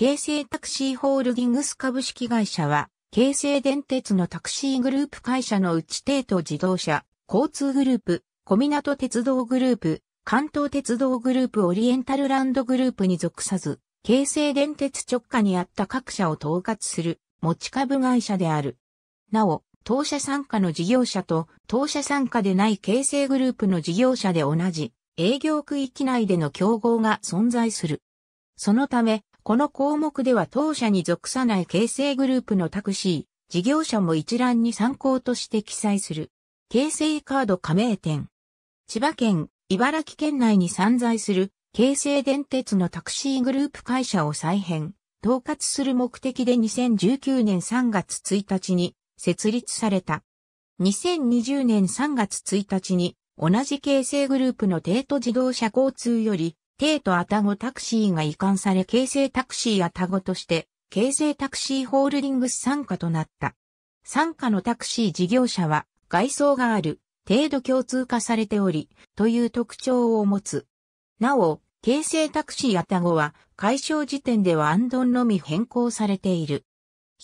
京成タクシーホールディングス株式会社は、京成電鉄のタクシーグループ会社のうち帝都自動車、交通グループ、小港鉄道グループ、関東鉄道グループオリエンタルランドグループに属さず、京成電鉄直下にあった各社を統括する持ち株会社である。なお、当社参加の事業者と当社参加でない京成グループの事業者で同じ営業区域内での競合が存在する。そのため、この項目では当社に属さない京成グループのタクシー、事業者も一覧に参考として記載する。京成カード加盟店。千葉県、茨城県内に散在する京成電鉄のタクシーグループ会社を再編、統括する目的で2019年3月1日に設立された。2020年3月1日に同じ京成グループの帝都自動車交通より帝都アタゴタクシーが移管され京成タクシーアタゴとして、京成タクシーホールディングス参加となった。参加のタクシー事業者は、外装がある、程度共通化されており、という特徴を持つ。なお、京成タクシーアタゴは、解消時点ではアンドンのみ変更されている。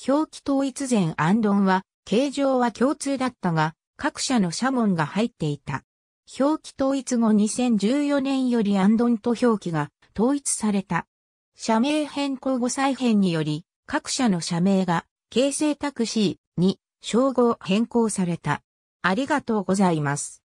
表記統一前アンドンは、形状は共通だったが、各社の社門が入っていた。表記統一後2014年よりアンドンと表記が統一された。社名変更後再編により、各社の社名が、形成タクシーに、称号変更された。ありがとうございます。